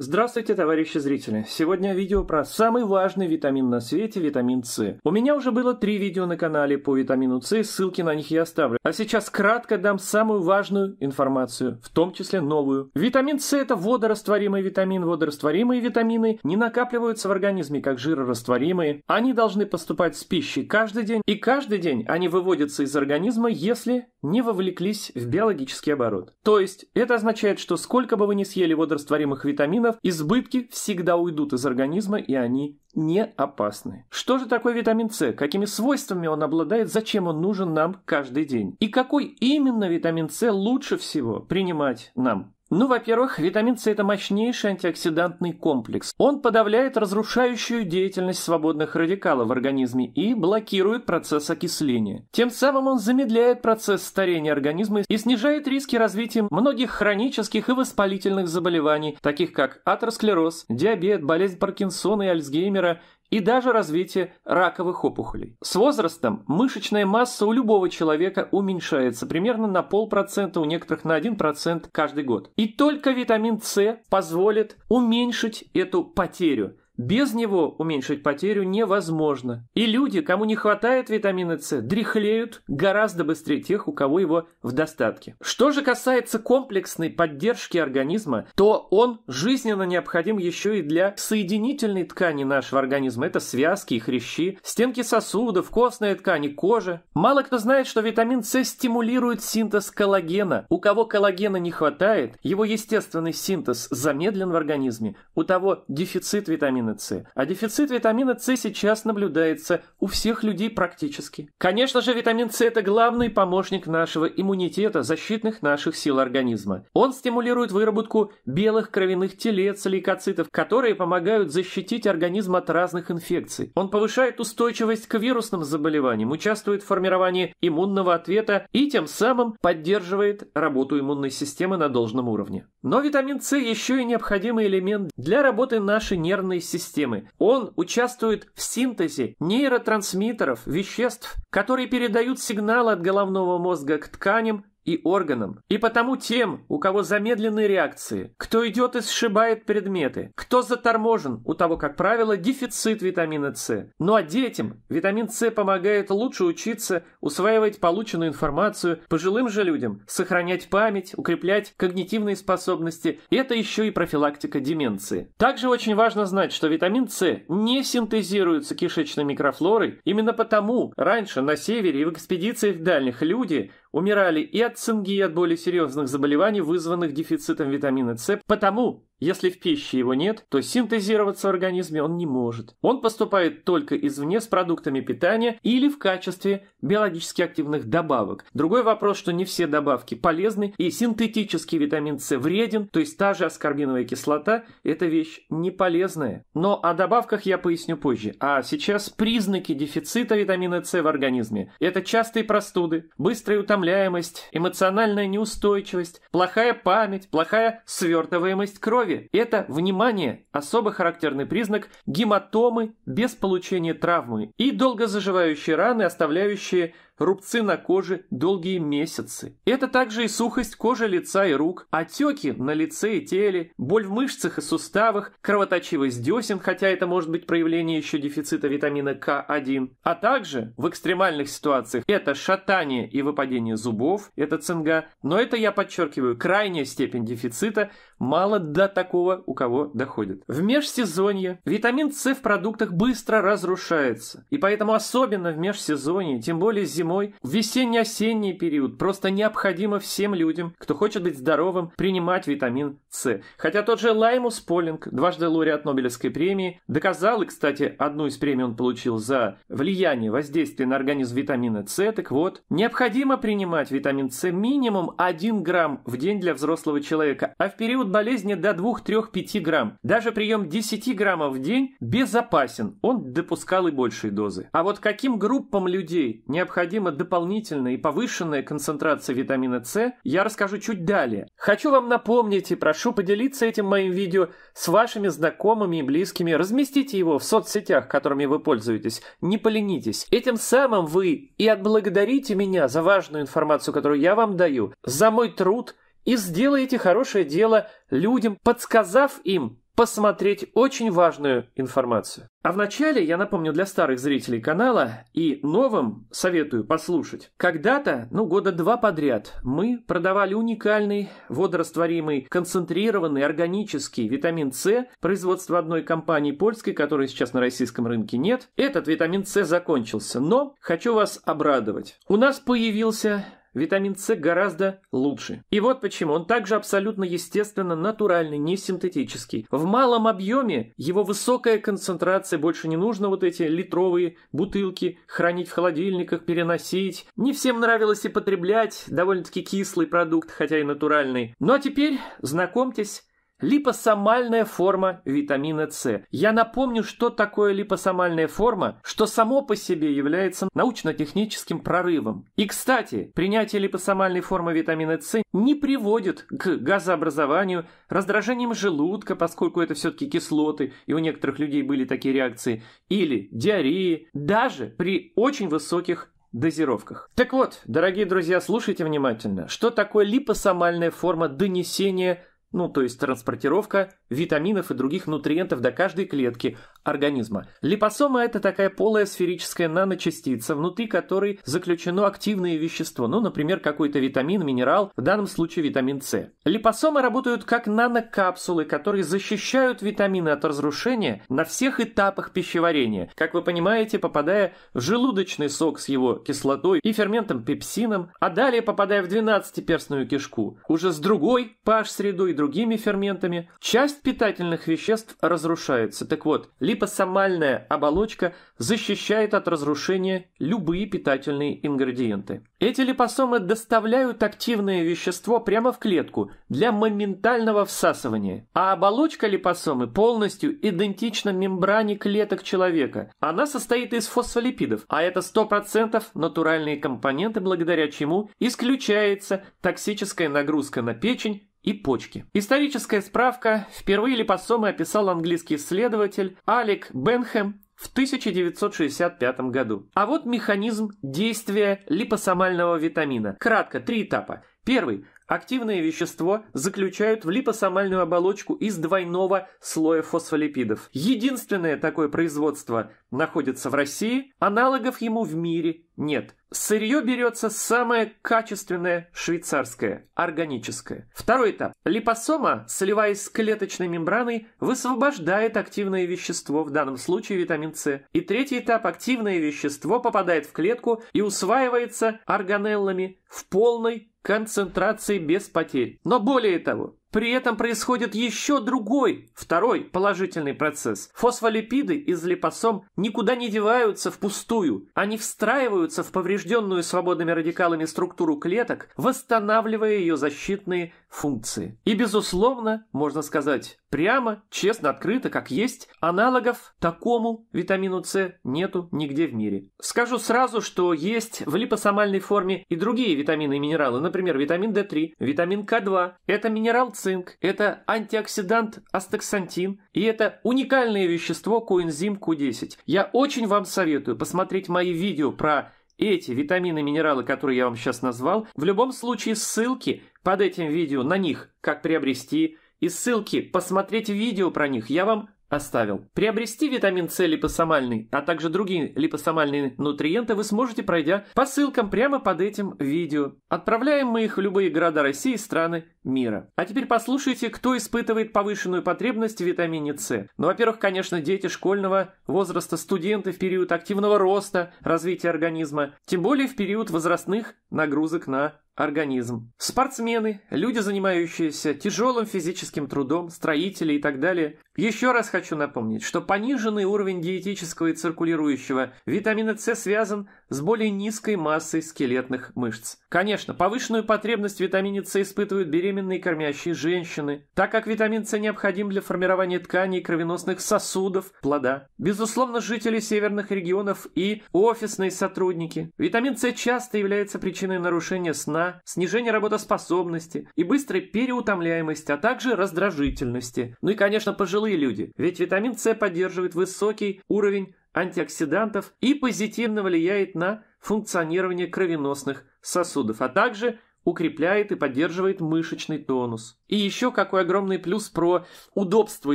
Здравствуйте, товарищи зрители! Сегодня видео про самый важный витамин на свете – витамин С. У меня уже было три видео на канале по витамину С, ссылки на них я оставлю. А сейчас кратко дам самую важную информацию, в том числе новую. Витамин С – это водорастворимый витамин. Водорастворимые витамины не накапливаются в организме, как жирорастворимые. Они должны поступать с пищей каждый день, и каждый день они выводятся из организма, если не вовлеклись в биологический оборот. То есть, это означает, что сколько бы вы ни съели водорастворимых витаминов, витаминов, избытки всегда уйдут из организма, и они не опасны. Что же такое витамин С? Какими свойствами он обладает? Зачем он нужен нам каждый день? И какой именно витамин С лучше всего принимать нам? Ну, во-первых, витамин С – это мощнейший антиоксидантный комплекс. Он подавляет разрушающую деятельность свободных радикалов в организме и блокирует процесс окисления. Тем самым он замедляет процесс старения организма и снижает риски развития многих хронических и воспалительных заболеваний, таких как атеросклероз, диабет, болезнь Паркинсона и Альцгеймера, и даже развитие раковых опухолей. С возрастом мышечная масса у любого человека уменьшается примерно на полпроцента, у некоторых на 1% каждый год. И только витамин С позволит уменьшить эту потерю без него уменьшить потерю невозможно. И люди, кому не хватает витамина С, дряхлеют гораздо быстрее тех, у кого его в достатке. Что же касается комплексной поддержки организма, то он жизненно необходим еще и для соединительной ткани нашего организма. Это связки и хрящи, стенки сосудов, костная ткань и кожа. Мало кто знает, что витамин С стимулирует синтез коллагена. У кого коллагена не хватает, его естественный синтез замедлен в организме. У того дефицит витамина витамина С. А дефицит витамина С сейчас наблюдается у всех людей практически. Конечно же, витамин С – это главный помощник нашего иммунитета, защитных наших сил организма. Он стимулирует выработку белых кровяных телец, лейкоцитов, которые помогают защитить организм от разных инфекций. Он повышает устойчивость к вирусным заболеваниям, участвует в формировании иммунного ответа и тем самым поддерживает работу иммунной системы на должном уровне. Но витамин С еще и необходимый элемент для работы нашей нервной системы системы. Он участвует в синтезе нейротрансмиттеров, веществ, которые передают сигналы от головного мозга к тканям и органам, и потому тем, у кого замедленные реакции, кто идет и сшибает предметы, кто заторможен, у того, как правило, дефицит витамина С. Ну а детям витамин С помогает лучше учиться, усваивать полученную информацию, пожилым же людям сохранять память, укреплять когнитивные способности, и это еще и профилактика деменции. Также очень важно знать, что витамин С не синтезируется кишечной микрофлорой, именно потому раньше на севере и в экспедициях дальних люди Умирали и от цинги, и от более серьезных заболеваний, вызванных дефицитом витамина С, потому если в пище его нет, то синтезироваться в организме он не может. Он поступает только извне с продуктами питания или в качестве биологически активных добавок. Другой вопрос, что не все добавки полезны и синтетический витамин С вреден, то есть та же аскорбиновая кислота – это вещь не полезная. Но о добавках я поясню позже. А сейчас признаки дефицита витамина С в организме. Это частые простуды, быстрая утомляемость, эмоциональная неустойчивость, плохая память, плохая свертываемость крови, крови – это, внимание, особо характерный признак гематомы без получения травмы и долго заживающие раны, оставляющие рубцы на коже долгие месяцы. Это также и сухость кожи лица и рук, отеки на лице и теле, боль в мышцах и суставах, кровоточивость десен, хотя это может быть проявление еще дефицита витамина К1, а также в экстремальных ситуациях это шатание и выпадение зубов, это цинга, но это, я подчеркиваю, крайняя степень дефицита, мало до такого, у кого доходит. В межсезонье витамин С в продуктах быстро разрушается, и поэтому особенно в межсезонье, тем более зимой, зимой, в весенне-осенний период просто необходимо всем людям, кто хочет быть здоровым, принимать витамин С. Хотя тот же Лаймус Полинг, дважды лауреат Нобелевской премии, доказал, и, кстати, одну из премий он получил за влияние воздействия на организм витамина С, так вот, необходимо принимать витамин С минимум 1 грамм в день для взрослого человека, а в период болезни до 2-3-5 грамм. Даже прием 10 граммов в день безопасен, он допускал и большие дозы. А вот каким группам людей необходимо необходима дополнительная и повышенная концентрация витамина С, я расскажу чуть далее. Хочу вам напомнить и прошу поделиться этим моим видео с вашими знакомыми и близкими. Разместите его в соцсетях, которыми вы пользуетесь. Не поленитесь. Этим самым вы и отблагодарите меня за важную информацию, которую я вам даю, за мой труд и сделаете хорошее дело людям, подсказав им, посмотреть очень важную информацию. А вначале я напомню для старых зрителей канала и новым советую послушать. Когда-то, ну года два подряд, мы продавали уникальный водорастворимый концентрированный органический витамин С производства одной компании польской, которой сейчас на российском рынке нет. Этот витамин С закончился, но хочу вас обрадовать. У нас появился витамин С гораздо лучше. И вот почему он также абсолютно естественно натуральный, не синтетический. В малом объеме его высокая концентрация, больше не нужно вот эти литровые бутылки хранить в холодильниках, переносить. Не всем нравилось и потреблять довольно-таки кислый продукт, хотя и натуральный. Ну а теперь знакомьтесь Липосомальная форма витамина С. Я напомню, что такое липосомальная форма, что само по себе является научно-техническим прорывом. И, кстати, принятие липосомальной формы витамина С не приводит к газообразованию, раздражениям желудка, поскольку это все-таки кислоты, и у некоторых людей были такие реакции, или диареи, даже при очень высоких дозировках. Так вот, дорогие друзья, слушайте внимательно, что такое липосомальная форма донесения ну, то есть транспортировка витаминов и других нутриентов до каждой клетки организма. Липосома – это такая полая сферическая наночастица, внутри которой заключено активное вещество, ну, например, какой-то витамин, минерал, в данном случае витамин С. Липосомы работают как нанокапсулы, которые защищают витамины от разрушения на всех этапах пищеварения, как вы понимаете, попадая в желудочный сок с его кислотой и ферментом пепсином, а далее попадая в 12-перстную кишку, уже с другой pH-средой и другими ферментами. Часть Балласт питательных веществ разрушается. Так вот, липосомальная оболочка защищает от разрушения любые питательные ингредиенты. Эти липосомы доставляют активное вещество прямо в клетку для моментального всасывания. А оболочка липосомы полностью идентична мембране клеток человека. Она состоит из фосфолипидов, а это 100% натуральные компоненты, благодаря чему исключается токсическая нагрузка на печень и почки. Историческая справка впервые липосомы описал английский исследователь Алек Бенхэм в 1965 году. А вот механизм действия липосомального витамина. Кратко, три этапа. Первый. Активное вещество заключают в липосомальную оболочку из двойного слоя фосфолипидов. Единственное такое производство находится в России, аналогов ему в мире нет. Сырье берется самое качественное швейцарское, органическое. Второй этап. Липосома, сливаясь с клеточной мембраной, высвобождает активное вещество, в данном случае витамин С. И третий этап. Активное вещество попадает в клетку и усваивается органеллами в полной концентрации без потерь. Но более того, при этом происходит еще другой, второй положительный процесс. Фосфолипиды из липосом никуда не деваются впустую. Они встраиваются в поврежденную свободными радикалами структуру клеток, восстанавливая ее защитные функции. И, безусловно, можно сказать, прямо, честно, открыто, как есть, аналогов такому витамину С нету нигде в мире. Скажу сразу, что есть в липосомальной форме и другие витамины и минералы, например, витамин D3, витамин К2. Это минерал цинк, это антиоксидант астаксантин, и это уникальное вещество коэнзим Q10. Я очень вам советую посмотреть мои видео про эти витамины, минералы, которые я вам сейчас назвал. В любом случае ссылки под этим видео на них, как приобрести, и ссылки посмотреть видео про них я вам оставил. Приобрести витамин С липосомальный, а также другие липосомальные нутриенты вы сможете, пройдя по ссылкам прямо под этим видео. Отправляем мы их в любые города России и страны мира. А теперь послушайте, кто испытывает повышенную потребность в витамине С. Ну, во-первых, конечно, дети школьного возраста, студенты в период активного роста, развития организма, тем более в период возрастных нагрузок на организм. Спортсмены, люди, занимающиеся тяжелым физическим трудом, строители и так далее. Еще раз хочу напомнить, что пониженный уровень диетического и циркулирующего витамина С связан с более низкой массой скелетных мышц. Конечно, повышенную потребность в витамине С испытывают беременные и кормящие женщины, так как витамин С необходим для формирования тканей кровеносных сосудов плода. Безусловно, жители северных регионов и офисные сотрудники. Витамин С часто является причиной нарушения сна, снижения работоспособности и быстрой переутомляемости, а также раздражительности. Ну и, конечно, пожилые люди, ведь витамин С поддерживает высокий уровень антиоксидантов и позитивно влияет на функционирование кровеносных сосудов, а также укрепляет и поддерживает мышечный тонус. И еще какой огромный плюс про удобство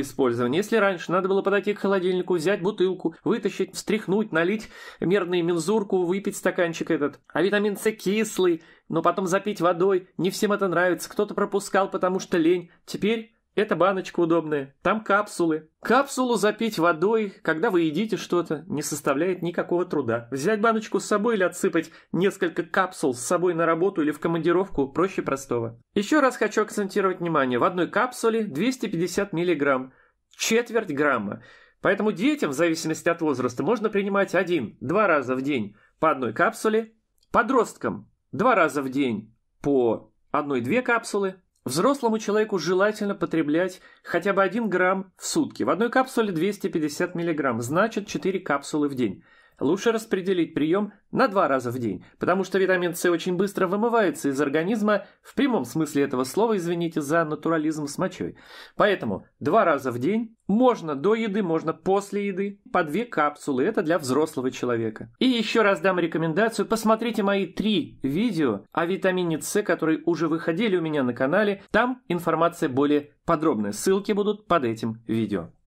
использования. Если раньше надо было подойти к холодильнику, взять бутылку, вытащить, встряхнуть, налить мерную мензурку, выпить стаканчик этот. А витамин С кислый, но потом запить водой. Не всем это нравится. Кто-то пропускал, потому что лень. Теперь эта баночка удобная, там капсулы. Капсулу запить водой, когда вы едите что-то, не составляет никакого труда. Взять баночку с собой или отсыпать несколько капсул с собой на работу или в командировку проще простого. Еще раз хочу акцентировать внимание, в одной капсуле 250 мг, четверть грамма. Поэтому детям, в зависимости от возраста, можно принимать один-два раза в день по одной капсуле, подросткам два раза в день по одной-две капсулы, Взрослому человеку желательно потреблять хотя бы 1 грамм в сутки. В одной капсуле 250 миллиграмм, значит 4 капсулы в день. Лучше распределить прием на два раза в день, потому что витамин С очень быстро вымывается из организма, в прямом смысле этого слова, извините за натурализм с мочой. Поэтому два раза в день, можно до еды, можно после еды, по две капсулы, это для взрослого человека. И еще раз дам рекомендацию, посмотрите мои три видео о витамине С, которые уже выходили у меня на канале, там информация более подробная, ссылки будут под этим видео.